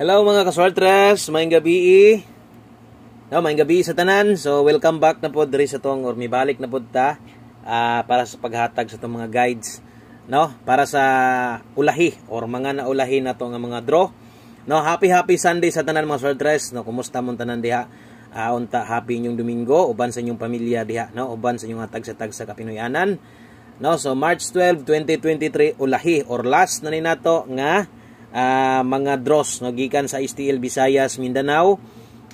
Hello mga kaswaltres, maayong gabi. Eh. No, maayong gabi sa tanan. So welcome back na po diri sa tong or mibalik na pod ta uh, para sa paghatag sa tong mga guides, no? Para sa ulahi or mga naulahi na tong mga draw. No, happy happy Sunday sa tanan mga kaswaltres. No, kumusta mon tanan diha? Uh, unta happy inyong Domingo, uban sa inyong pamilya diha, no? Uban sa inyong hatag sa tag sa Kapinoyanan. No, so March 12, 2023 ulahi or last na ni nato nga uh, mga draws no gikan sa STL Visayas Mindanao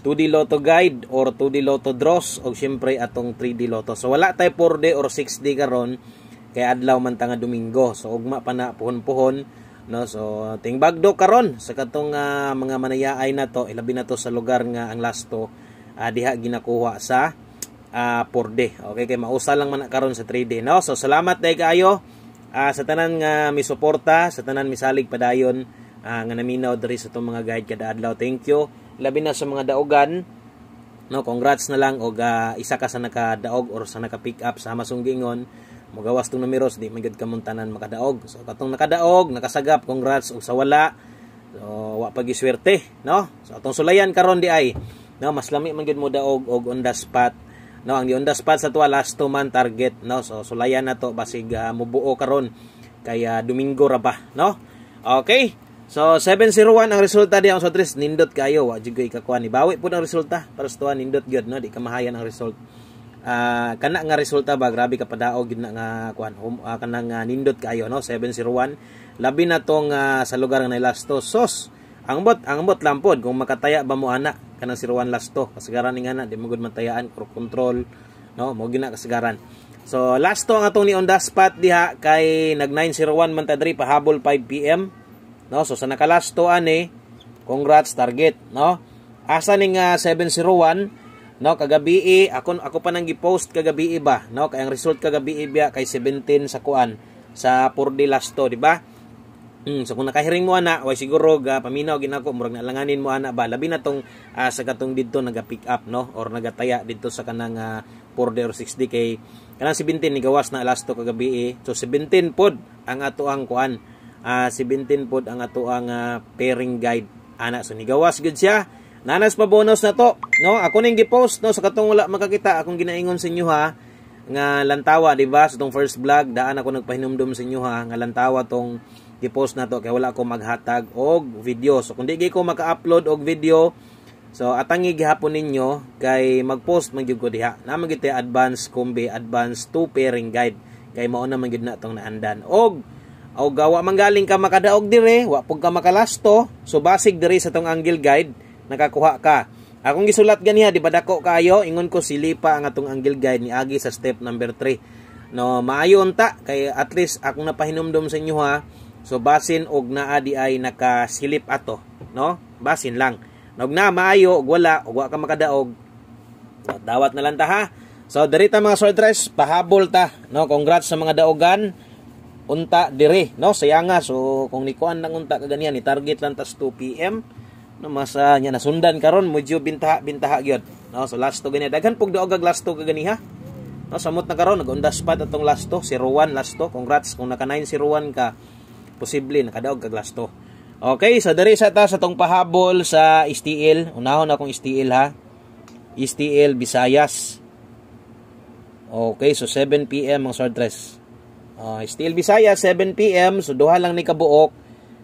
2D Lotto Guide or 2D Lotto Draws o syempre atong 3D Lotto. So wala tayo 4D or 6D karon kay adlaw man tanga Domingo. So ugma pa na puhon-puhon no. So tingbagdo karon sa katong uh, mga manayaay na to, ilabi na to sa lugar nga ang lasto uh, diha ginakuha sa uh, 4D. Okay kay mausa lang man karon sa 3D no. So salamat day kaayo uh, sa tanan nga misuporta, sa tanan misalig padayon uh, nga naminaw diri sa itong mga guide kada adlaw. Thank you. Labi na sa mga daogan. No, congrats na lang og uh, isa ka sa nakadaog or sa naka-pick up sa Masunggingon. Magawas tong numeros di magid ka muntanan makadaog. So katong nakadaog, nakasagap, congrats og sa wala. So wa pa giswerte, no? So atong sulayan karon di ay no mas lami man gid mo daog og on the spot no ang on the spot sa tuwa last two man target no so sulayan na to basig uh, mubuo karon kaya uh, Domingo ra ba no okay So 701 ang resulta di ang sotres nindot kayo wa jud ko ikakuan ni bawi pud ang resulta para sa nindot gyud no di kamahayan ang result. Uh, kana nga resulta ba grabe ka padaog gid nga kuan hum, uh, kana nga nindot kayo no 701 labi na tong uh, sa lugar nga nilasto sos ang bot ang bot lampod kung makataya ba mo ana kanang siruan lasto kasagaran ni nga di mo gud matayaan crowd control no mo gina kasagaran. So lasto ang atong ni on the spot diha kay nag 901 man ta diri pahabol 5 PM No? So, sa nakalast to ani, congrats target, no? Asa ning uh, 701, no? Kagabi, eh, ako, ako pa nang gi-post kagabi eh, ba, no? Kay ang result kagabi eh, ba kay 17 sa kuan sa 4D last to, di ba? Mm, so kung nakahiring mo ana, way siguro ga paminaw ginako murag nalanganin mo ana ba labi na tong uh, sa katong didto naga pick up no or nagataya didto sa kanang uh, ah, 4D or 6D kay kanang 17 ni gawas na last to kagabi. Eh. So 17 pod ang ato ang kuan uh, 17 pod ang ato ang uh, pairing guide ana so nigawas gud siya nanas pa bonus na to no ako ning gi-post no sa katong wala makakita akong ginaingon sa inyo ha nga lantawa di ba sa so, tong first vlog daan ako nagpahinumdum sa inyo ha nga lantawa tong gi-post na to kay wala ko maghatag og video so kung di ko maka-upload og video So atang gihapon ninyo kay magpost man gyud ko diha. Na man advance combi advance two pairing guide kay mao na man gyud na tong naandan. Og o gawa manggaling ka makadaog dire, wa pug ka makalasto, so basig dire sa tong angle guide nakakuha ka. Akong gisulat ganiha di dako kayo, ingon ko silipa ang atong angle guide ni Agi sa step number 3. No, maayo unta kay at least akong napahinumdom sa inyo ha. So basin og naa di ay nakasilip ato, no? Basin lang. Nog na maayo og wala og wa ka makadaog. Dawat na lang ta ha. So diri ta mga soldiers, pahabol ta, no? Congrats sa mga daogan unta dire no sayanga so kung nikuan lang unta kaganian ni target lang tas 2 pm no masa nya nasundan karon medyo bintaha bintaha gyud no so last to ganiya daghan pug daog last to kaganiha no samot na karon nagunda spot atong last to 01 last to congrats kung naka 901 ka posible nakadaog kag last to okay so dire sa ta sa tong pahabol sa STL unahon akong STL ha STL Visayas okay so 7 pm ang sword dress Uh, still Bisaya 7 PM so duha lang ni kabuok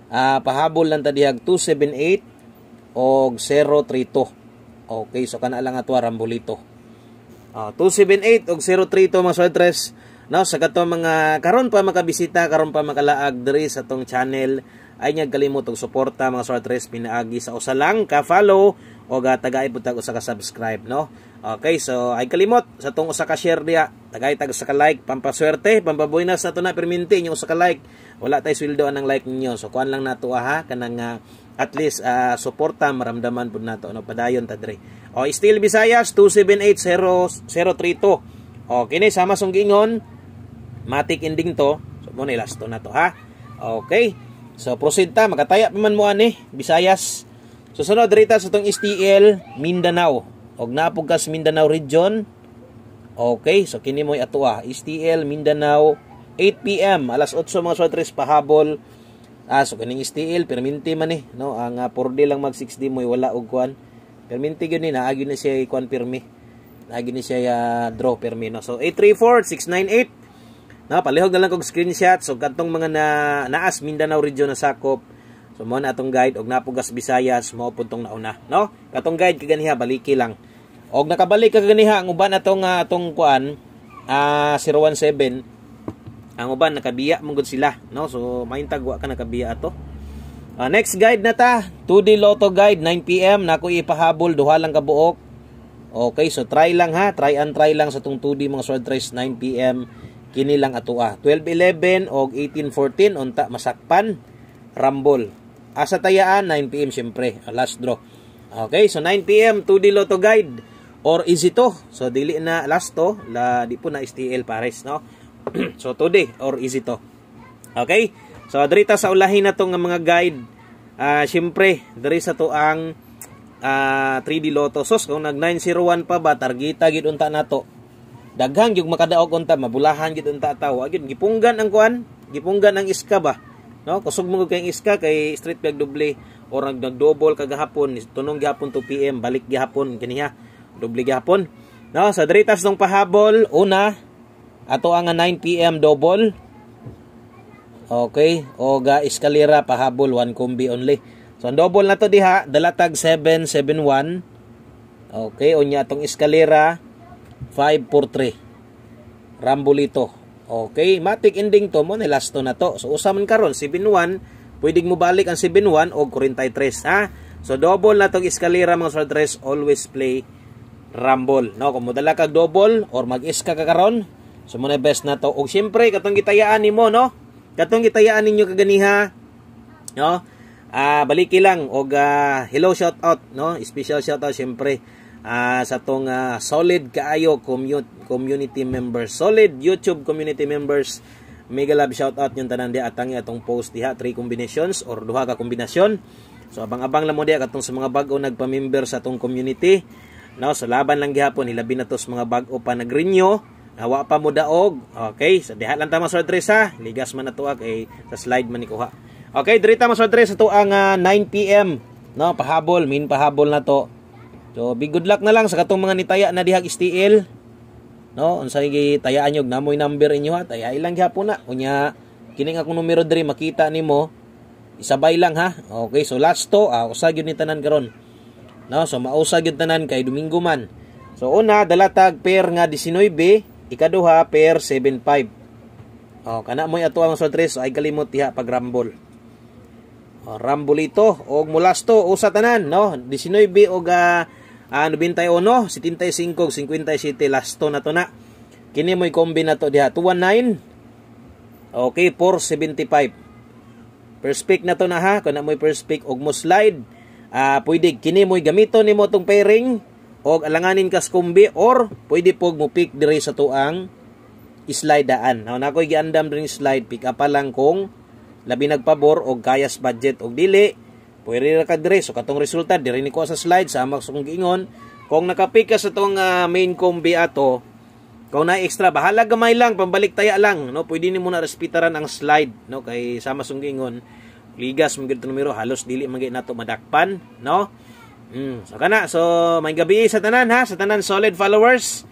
uh, pahabol lang tadihag 278 og 032. Okay, so kana lang atwa Rambolito. Uh, ah, 278 og 032 mga soitres. No, sa kato mga karon pa makabisita, karon pa makalaag diri sa tong channel ay nya kalimot og suporta mga sortres pinaagi sa usa lang ka follow o uh, tagay putag usa ka subscribe no okay so ay kalimot sa tong usa ka share diha tagay tag usa ka like pampaswerte pampabuinas nato na perminti inyo usa ka like wala tay sweldo ang like ninyo so kuan lang nato ha kanang uh, at least uh, suporta maramdaman pud nato no padayon ta dre o still Visayas 2780032 Okay, ni sama sung gingon matik ending to so mo ni last to na to ha okay So proceed ta makataya pa man mo ani Visayas. Susunod rita sa tong STL Mindanao. Og napugkas Mindanao region. Okay, so kini mo'y atua, ah. STL Mindanao 8 PM alas 8 mga swatres pahabol. Ah, so kining STL perminti man eh, no? Ang uh, ah, 4D lang mag 6D mo'y wala og kwan. Perminti gyud ni na agi na siya kwan permi. Naagi na siya uh, draw permi no. So 834 698 No, palihog na lang kog screenshot so kantong mga na naas Mindanao region na sakop. So mo na atong guide og napugas Visayas mao puntong nauna, no? Katong guide kaganiha baliki lang. Og nakabalik kaganiha ang uban atong uh, atong kuan uh, ah, 017 ang uban nakabiya mong sila, no? So mahintag wa ka nakabiya ato. Uh, next guide na ta, 2D Lotto Guide 9 PM nako ipahabol duha lang kabuok. Okay, so try lang ha, try and try lang sa tong 2D mga sword race 9 PM kinilang atua 12:11 og 18:14 unta masakpan rumble asa tayaan 9 pm syempre last draw okay so 9 pm 2D lotto guide or is ito so dili na last to la di po na STL pares no so today or is ito okay so adrita sa ulahin na to mga guide uh, ah, syempre diri sa to ang uh, ah, 3D Lotto Sos kung nag 901 pa ba targeta gid unta nato daghang yung makadaog unta mabulahan gid unta tawo agyon gipunggan ang kuan gipunggan ang iska ba no kusog mo kay iska kay street flag doble or nag double kagahapon tunong gihapon 2 PM balik gihapon kaniya doble gihapon no sa dritas ng pahabol una ato ang 9 PM double okay o ga eskalera pahabol one kombi only so ang double na to diha dalatag 771 okay unya atong eskalera 543 Rambolito. Okay, matik ending to mo ni last to na to. So usa man karon 71, pwedeng mo balik ang 71 og 43 ha. So double na tong eskalera mga sortres always play rumble. No, kung modala kag double or mag-iska ka karon, so mo na best na to. Og syempre katong gitayaan nimo no. Katong gitayaan ninyo kaganiha no. Ah, baliki lang og uh, hello shout out no, special shout out syempre uh, sa tong uh, solid kaayo commute, community members solid YouTube community members mega love shout out yung tanan di atang atong post diha three combinations or duha ka kombinasyon so abang-abang lang mo diha katong sa mga bag-o nagpa-member sa tong community no so laban lang gihapon hilabi na tos mga bag-o pa renew Hawa pa mo daog. Okay, sa so, diha lang tama sir Teresa. Ligas man ato tuag eh, sa slide man ni kuha. Okay, diri tama sa sa tuang uh, ah, 9 PM. No, pahabol, min pahabol na to. So big good luck na lang sa katong mga nitaya na dihag STL. No, unsa unsay gitayaan yog namoy number inyo ha, taya ilang gihapon na. Kunya kining akong numero diri makita nimo. Isabay lang ha. Okay, so last to, ah, usa gyud ni tanan karon. No, so mausa gyud tanan kay Domingo man. So una dalatag pair nga 19, ikaduha pair 75. Oh, kana mo'y ato ang sotres, so ay kalimot diha pag rumble. Oh, rambulito ito, og mulasto, usa tanan, no? 19 og uh, uh, 91, 75, 57 last lasto na to na. Kini mo'y kombi na to diha 219. Okay, 475. Perspect na to na ha, kun mo'y perspect og mo slide, uh, pwede kini mo'y gamito nimo tong pairing og alanganin kas kombi or pwede pog mo pick diri sa tuang slide daan. Now nakoy giandam din slide pick up pa lang kung labi nagpabor og kayas budget og dili Pwede ra ka dire so katong resulta dire ni ko sa slide sa amak kung giingon kung nakapika sa tong uh, main combi ato kung na extra bahala gamay lang pambalik taya lang no pwede ni muna na respetaran ang slide no kay sama sung giingon ligas mga gito numero halos dili magay nato madakpan no mm, so kana so may gabi sa tanan ha sa tanan solid followers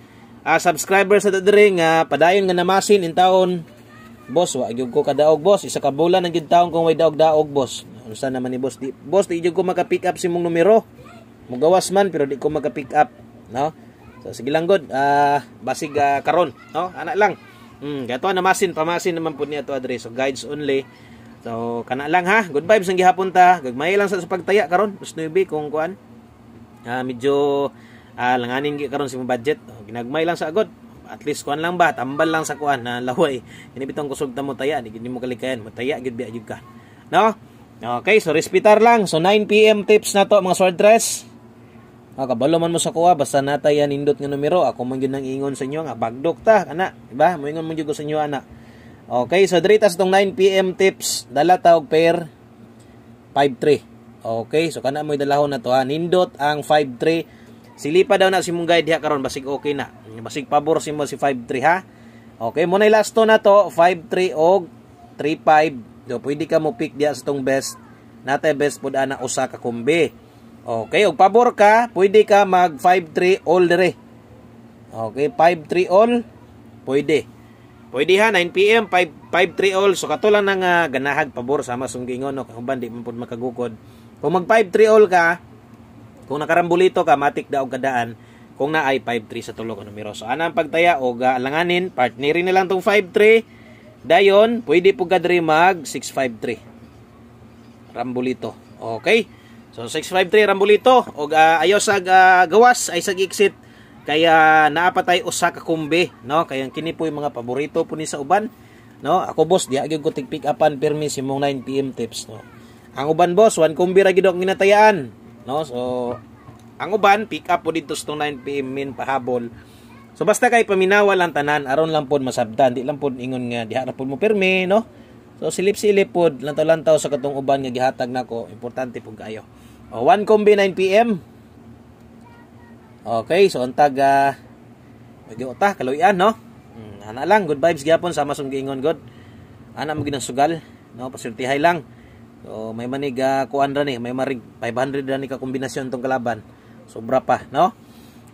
uh, ah, subscribers sa dire nga uh, padayon nga namasin in taon boss wa gyud ko kadaog boss isa ka bulan ang gid taon kung way daog-daog boss Unsa naman ni boss di boss di jud ko maka-pick up si mong numero. Mugawas man pero di ko maka-pick up, no? So sige lang god, uh, basig uh, karon, no? Ana lang. Mm, gato na masin pamasin naman pud ni ato address. So guides only. So kana lang ha. Good vibes ang gihapon ta. Gagmay lang sa, pagtaya karon. Us kung kuan. Uh, medyo uh, langanin gi karon si mong budget. Oh, ginagmay lang sa agod. At least kuan lang ba, tambal lang sa kuan na laway. Ini bitong kusog ta mo taya, di mo kalikayan, mo taya gid biya ka. No? Okay, so respetar lang. So 9 PM tips na to mga swordress. Ah, kabalo man mo sa kuha basta natayan indot nga numero. Ako man gyud nang ingon sa inyo nga bagdok ta ana, di ba? Moingon mo gyud sa inyo ana. Okay, so diri ta tong 9 PM tips, dala ta og pair 53. Okay, so kana mo dalahon na to ha. Nindot ang 53. Silipa daw na si mong guide diha karon basig okay na. Basig pabor si mo si 53 ha. Okay, mo na last to na to 53 og 35 So, pwede ka mo pick diya sa tong best. Natay best po na usa ka kumbi. Okay, og pabor ka, pwede ka mag 5-3 all dere. Okay, 5-3 all, pwede. Pwede ha, 9pm, 5-3 all. So, kato lang ng uh, ganahag pabor sama sunggingon. No? Kung di man po makagukod. Kung mag 5-3 all ka, kung nakarambulito ka, matik daog kadaan. Kung na ay 5-3 sa tulog ang numero. So, ana ang pagtaya o uh, ah, alanganin, partnerin na lang tong 5-3 Dayon, pwede po kadre mag 653. Rambulito Okay. So 653 Rambulito og uh, ayo sa uh, gawas ay sa exit kaya naapatay usa ka kumbi no kaya kini po'y mga paborito po ni sa uban no ako boss di gyud ko tig pick upan permi si mong 9 pm tips no ang uban boss one kumbi ra gyud ang ginatayaan no so ang uban pick up po dito sa 9 pm min pahabol So basta kay paminawa lang tanan aron lang pod masabtan di lang pod ingon nga diha ra pod mo pirmi no. So silip-silip pod lantaw-lantaw sa katong uban nga gihatag nako importante pod kayo. O 1 kombi 9 PM. Okay, so untag uh, ah, magiuta kaluyan no. Hmm, ana lang good vibes gyapon sama sum giingon good. Ana mo sugal no pasultihay lang. So may manig uh, kuan ra ni, may marig 500 ra ni ka kombinasyon tong kalaban. Sobra pa no.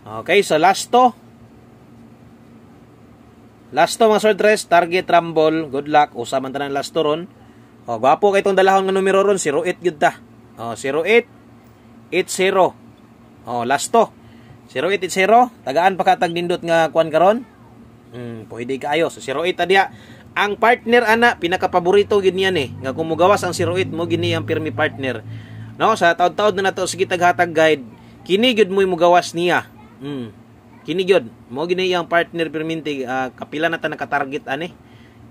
Okay, so last to Last to mga short rest, target rumble, good luck. Usa man tanan last to ron. O gwapo kay tong dalahon nga numero ron 08 gyud ta. O 08 80. O last to. 0880 tagaan pa ka tag nga kuan karon. Mm, pwede kaayo. So 08 adya. Ang partner ana pinakapaborito gid niyan eh. Nga kumugawas ang 08 mo gini ang pirmi partner. No, sa taud-taud na nato sige taghatag guide. Kini gid mo gawas niya. Mm kini gyud mo gini ang partner perminti uh, kapila na ta nakatarget ani ah,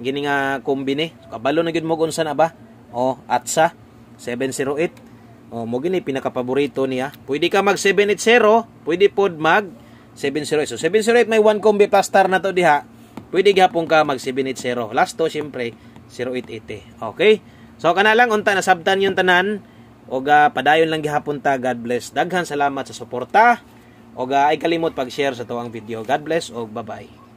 gini nga kombine so, kabalo na gyud mo unsa na ba oh at sa 708 oh mo gini pinaka paborito niya pwede ka mag 780 pwede pod mag 708 so 708 may 1 kombi plus star na to diha pwede gihapon ka mag 780 last to syempre 0880 okay so kana lang unta na sabtan yung tanan og uh, padayon lang gihapon ta God bless daghan salamat sa suporta og uh, ay kalimot pag-share sa tuwang video. God bless og bye-bye.